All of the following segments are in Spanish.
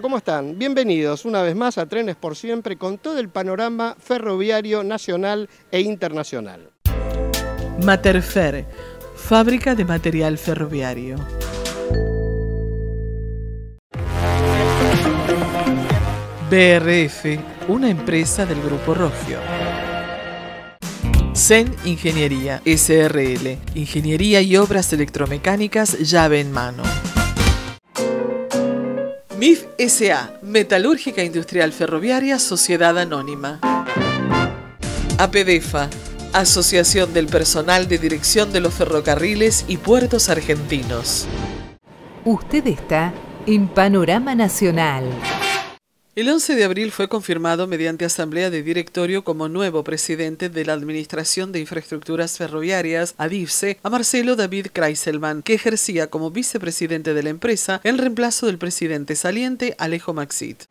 ¿cómo están? Bienvenidos una vez más a Trenes por Siempre con todo el panorama ferroviario nacional e internacional. Materfer, fábrica de material ferroviario. BRF, una empresa del Grupo Rogio. Zen Ingeniería, SRL, Ingeniería y Obras Electromecánicas llave en mano. MIF SA, Metalúrgica Industrial Ferroviaria Sociedad Anónima. APDEFA, Asociación del Personal de Dirección de los Ferrocarriles y Puertos Argentinos. Usted está en Panorama Nacional. El 11 de abril fue confirmado mediante asamblea de directorio como nuevo presidente de la Administración de Infraestructuras Ferroviarias, ADIFSE, a Marcelo David Kreiselman, que ejercía como vicepresidente de la empresa en reemplazo del presidente saliente Alejo Maxit.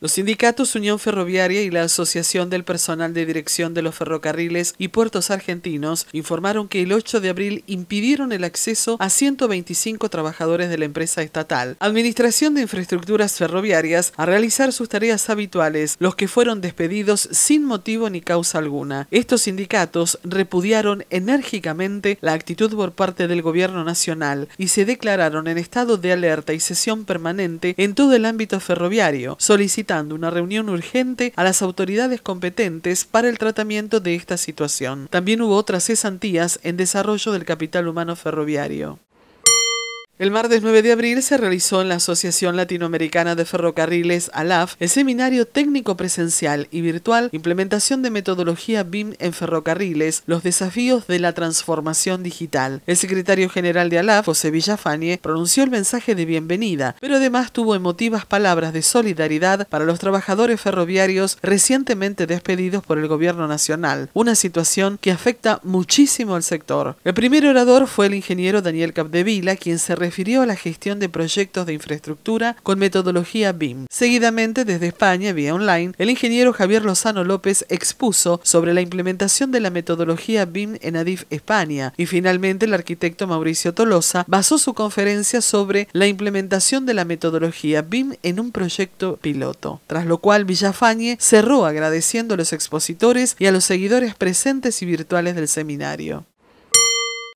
Los sindicatos Unión Ferroviaria y la Asociación del Personal de Dirección de los Ferrocarriles y Puertos Argentinos informaron que el 8 de abril impidieron el acceso a 125 trabajadores de la empresa estatal, Administración de Infraestructuras Ferroviarias, a realizar sus tareas habituales, los que fueron despedidos sin motivo ni causa alguna. Estos sindicatos repudiaron enérgicamente la actitud por parte del Gobierno Nacional y se declararon en estado de alerta y sesión permanente en todo el ámbito ferroviario, una reunión urgente a las autoridades competentes para el tratamiento de esta situación. También hubo otras cesantías en desarrollo del capital humano ferroviario. El martes 9 de abril se realizó en la Asociación Latinoamericana de Ferrocarriles, ALAF, el seminario técnico presencial y virtual Implementación de metodología BIM en ferrocarriles, los desafíos de la transformación digital. El secretario general de ALAF, José Villafañe, pronunció el mensaje de bienvenida, pero además tuvo emotivas palabras de solidaridad para los trabajadores ferroviarios recientemente despedidos por el gobierno nacional, una situación que afecta muchísimo al sector. El primer orador fue el ingeniero Daniel Capdevila, quien se refirió a la gestión de proyectos de infraestructura con metodología BIM. Seguidamente, desde España, vía online, el ingeniero Javier Lozano López expuso sobre la implementación de la metodología BIM en Adif España y finalmente el arquitecto Mauricio Tolosa basó su conferencia sobre la implementación de la metodología BIM en un proyecto piloto, tras lo cual Villafañe cerró agradeciendo a los expositores y a los seguidores presentes y virtuales del seminario.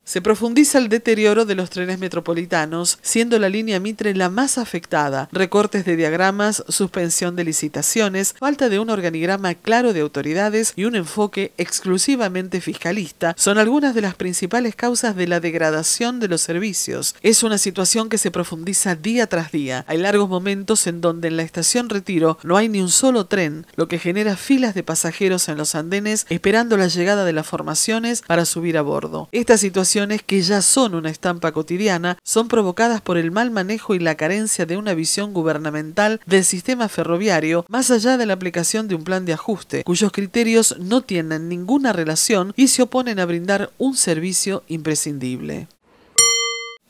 Se profundiza el deterioro de los trenes metropolitanos, siendo la línea Mitre la más afectada. Recortes de diagramas, suspensión de licitaciones, falta de un organigrama claro de autoridades y un enfoque exclusivamente fiscalista son algunas de las principales causas de la degradación de los servicios. Es una situación que se profundiza día tras día. Hay largos momentos en donde en la estación Retiro no hay ni un solo tren, lo que genera filas de pasajeros en los andenes esperando la llegada de las formaciones para subir a bordo. Esta situación que ya son una estampa cotidiana son provocadas por el mal manejo y la carencia de una visión gubernamental del sistema ferroviario, más allá de la aplicación de un plan de ajuste, cuyos criterios no tienen ninguna relación y se oponen a brindar un servicio imprescindible.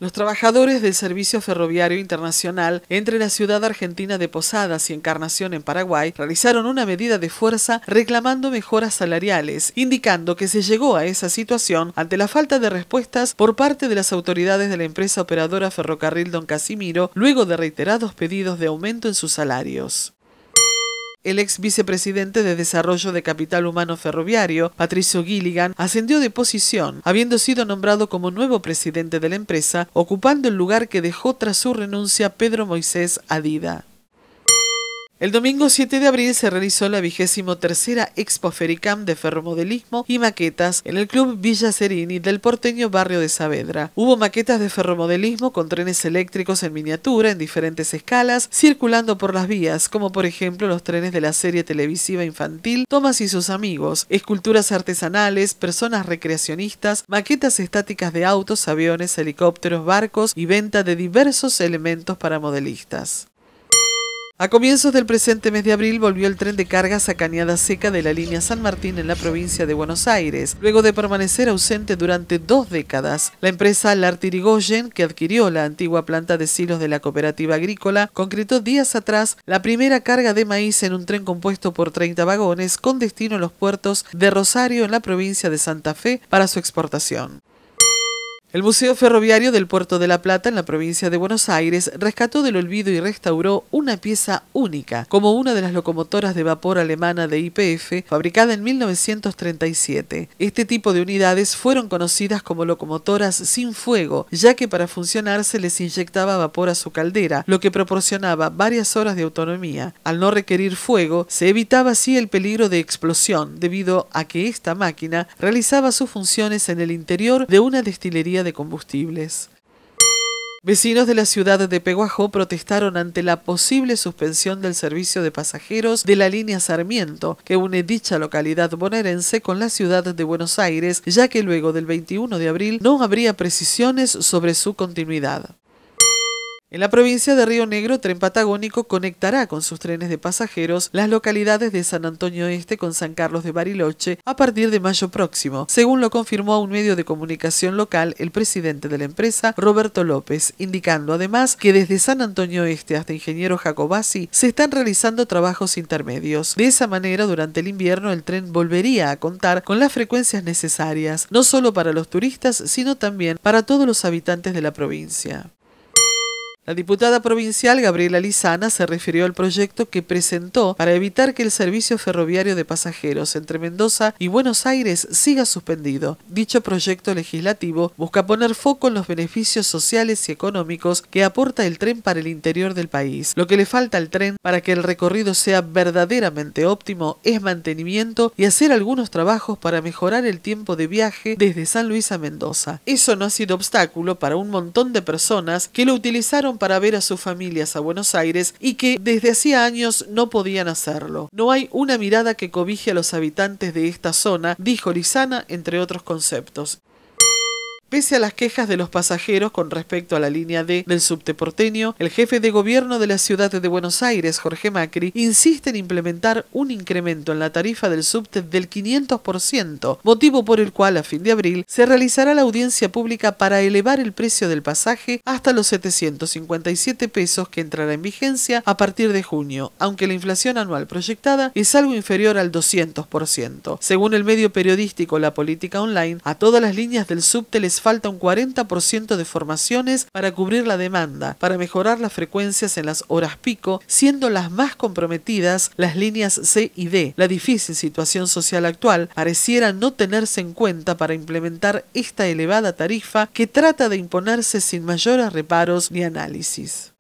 Los trabajadores del Servicio Ferroviario Internacional entre la ciudad argentina de Posadas y Encarnación en Paraguay realizaron una medida de fuerza reclamando mejoras salariales, indicando que se llegó a esa situación ante la falta de respuestas por parte de las autoridades de la empresa operadora Ferrocarril Don Casimiro, luego de reiterados pedidos de aumento en sus salarios el ex vicepresidente de Desarrollo de Capital Humano Ferroviario, Patricio Gilligan, ascendió de posición, habiendo sido nombrado como nuevo presidente de la empresa, ocupando el lugar que dejó tras su renuncia Pedro Moisés Adida. El domingo 7 de abril se realizó la vigésimo tercera Expo Fericam de ferromodelismo y maquetas en el Club Villa Serini del porteño barrio de Saavedra. Hubo maquetas de ferromodelismo con trenes eléctricos en miniatura en diferentes escalas circulando por las vías, como por ejemplo los trenes de la serie televisiva infantil Tomás y sus amigos, esculturas artesanales, personas recreacionistas, maquetas estáticas de autos, aviones, helicópteros, barcos y venta de diversos elementos para modelistas. A comienzos del presente mes de abril volvió el tren de cargas a Cañada Seca de la línea San Martín en la provincia de Buenos Aires, luego de permanecer ausente durante dos décadas. La empresa Lartirigoyen, que adquirió la antigua planta de silos de la cooperativa agrícola, concretó días atrás la primera carga de maíz en un tren compuesto por 30 vagones con destino a los puertos de Rosario en la provincia de Santa Fe para su exportación. El Museo Ferroviario del Puerto de la Plata en la provincia de Buenos Aires rescató del olvido y restauró una pieza única, como una de las locomotoras de vapor alemana de IPF, fabricada en 1937. Este tipo de unidades fueron conocidas como locomotoras sin fuego, ya que para funcionar se les inyectaba vapor a su caldera, lo que proporcionaba varias horas de autonomía. Al no requerir fuego, se evitaba así el peligro de explosión, debido a que esta máquina realizaba sus funciones en el interior de una destilería de combustibles. Vecinos de la ciudad de Peguajó protestaron ante la posible suspensión del servicio de pasajeros de la línea Sarmiento, que une dicha localidad bonaerense con la ciudad de Buenos Aires, ya que luego del 21 de abril no habría precisiones sobre su continuidad. En la provincia de Río Negro, Tren Patagónico conectará con sus trenes de pasajeros las localidades de San Antonio Este con San Carlos de Bariloche a partir de mayo próximo, según lo confirmó a un medio de comunicación local el presidente de la empresa, Roberto López, indicando además que desde San Antonio Este hasta Ingeniero Jacobasi se están realizando trabajos intermedios. De esa manera, durante el invierno el tren volvería a contar con las frecuencias necesarias, no solo para los turistas, sino también para todos los habitantes de la provincia. La diputada provincial Gabriela Lizana se refirió al proyecto que presentó para evitar que el servicio ferroviario de pasajeros entre Mendoza y Buenos Aires siga suspendido. Dicho proyecto legislativo busca poner foco en los beneficios sociales y económicos que aporta el tren para el interior del país. Lo que le falta al tren para que el recorrido sea verdaderamente óptimo es mantenimiento y hacer algunos trabajos para mejorar el tiempo de viaje desde San Luis a Mendoza. Eso no ha sido obstáculo para un montón de personas que lo utilizaron para ver a sus familias a Buenos Aires y que desde hacía años no podían hacerlo. No hay una mirada que cobije a los habitantes de esta zona, dijo Lizana, entre otros conceptos. Pese a las quejas de los pasajeros con respecto a la línea D del subte porteño, el jefe de gobierno de la ciudad de Buenos Aires, Jorge Macri, insiste en implementar un incremento en la tarifa del subte del 500%, motivo por el cual a fin de abril se realizará la audiencia pública para elevar el precio del pasaje hasta los 757 pesos que entrará en vigencia a partir de junio, aunque la inflación anual proyectada es algo inferior al 200%. Según el medio periodístico La Política Online, a todas las líneas del subte les falta un 40% de formaciones para cubrir la demanda, para mejorar las frecuencias en las horas pico, siendo las más comprometidas las líneas C y D. La difícil situación social actual pareciera no tenerse en cuenta para implementar esta elevada tarifa que trata de imponerse sin mayores reparos ni análisis.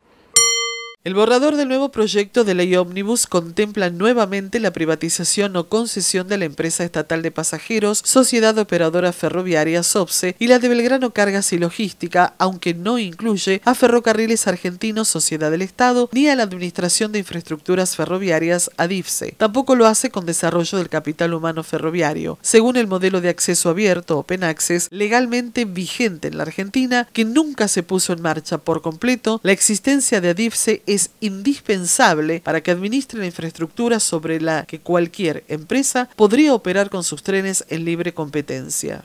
El borrador del nuevo proyecto de ley Omnibus contempla nuevamente la privatización o concesión de la empresa estatal de pasajeros, Sociedad Operadora Ferroviaria SOPSE y la de Belgrano Cargas y Logística, aunque no incluye a Ferrocarriles Argentinos, Sociedad del Estado, ni a la Administración de Infraestructuras Ferroviarias, ADIFSE. Tampoco lo hace con desarrollo del capital humano ferroviario. Según el modelo de acceso abierto, Open Access, legalmente vigente en la Argentina, que nunca se puso en marcha por completo, la existencia de ADIFSE es es indispensable para que administre la infraestructura sobre la que cualquier empresa podría operar con sus trenes en libre competencia.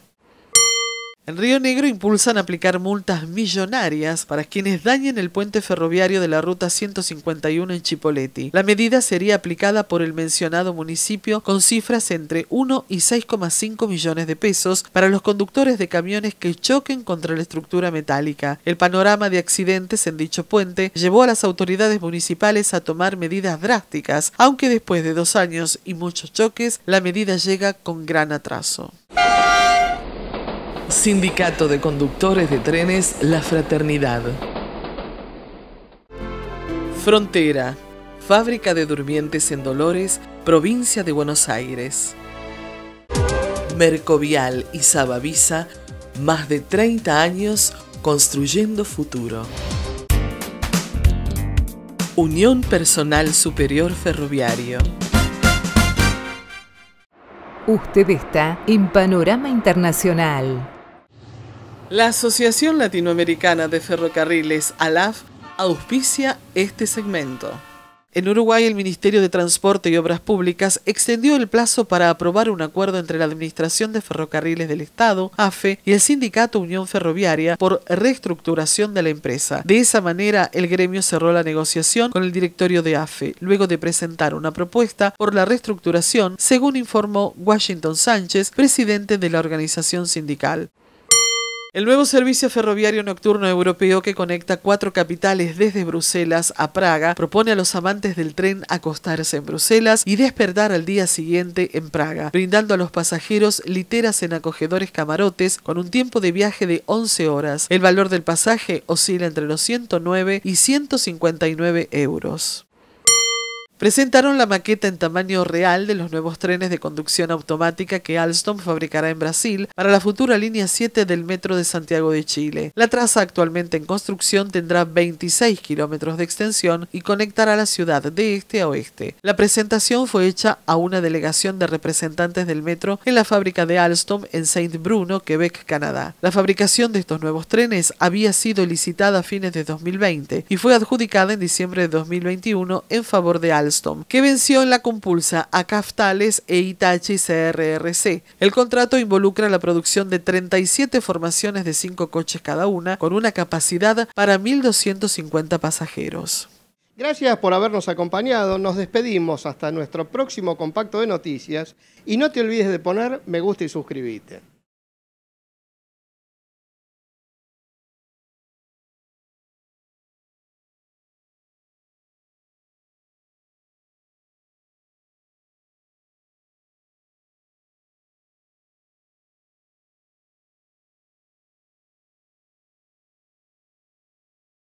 En Río Negro impulsan aplicar multas millonarias para quienes dañen el puente ferroviario de la Ruta 151 en Chipoleti. La medida sería aplicada por el mencionado municipio con cifras entre 1 y 6,5 millones de pesos para los conductores de camiones que choquen contra la estructura metálica. El panorama de accidentes en dicho puente llevó a las autoridades municipales a tomar medidas drásticas, aunque después de dos años y muchos choques, la medida llega con gran atraso. Sindicato de Conductores de Trenes La Fraternidad. Frontera. Fábrica de Durmientes en Dolores, provincia de Buenos Aires. Mercovial y Sabavisa, más de 30 años construyendo futuro. Unión Personal Superior Ferroviario. Usted está en Panorama Internacional. La Asociación Latinoamericana de Ferrocarriles, ALAF, auspicia este segmento. En Uruguay, el Ministerio de Transporte y Obras Públicas extendió el plazo para aprobar un acuerdo entre la Administración de Ferrocarriles del Estado, AFE, y el Sindicato Unión Ferroviaria por reestructuración de la empresa. De esa manera, el gremio cerró la negociación con el directorio de AFE, luego de presentar una propuesta por la reestructuración, según informó Washington Sánchez, presidente de la organización sindical. El nuevo servicio ferroviario nocturno europeo que conecta cuatro capitales desde Bruselas a Praga propone a los amantes del tren acostarse en Bruselas y despertar al día siguiente en Praga, brindando a los pasajeros literas en acogedores camarotes con un tiempo de viaje de 11 horas. El valor del pasaje oscila entre los 109 y 159 euros presentaron la maqueta en tamaño real de los nuevos trenes de conducción automática que Alstom fabricará en Brasil para la futura línea 7 del metro de Santiago de Chile. La traza actualmente en construcción tendrá 26 kilómetros de extensión y conectará la ciudad de este a oeste. La presentación fue hecha a una delegación de representantes del metro en la fábrica de Alstom en Saint Bruno, Quebec, Canadá. La fabricación de estos nuevos trenes había sido licitada a fines de 2020 y fue adjudicada en diciembre de 2021 en favor de Alstom que venció en la compulsa a Caftales e Itachi CRRC. El contrato involucra la producción de 37 formaciones de 5 coches cada una, con una capacidad para 1.250 pasajeros. Gracias por habernos acompañado, nos despedimos hasta nuestro próximo compacto de noticias y no te olvides de poner me gusta y suscribirte.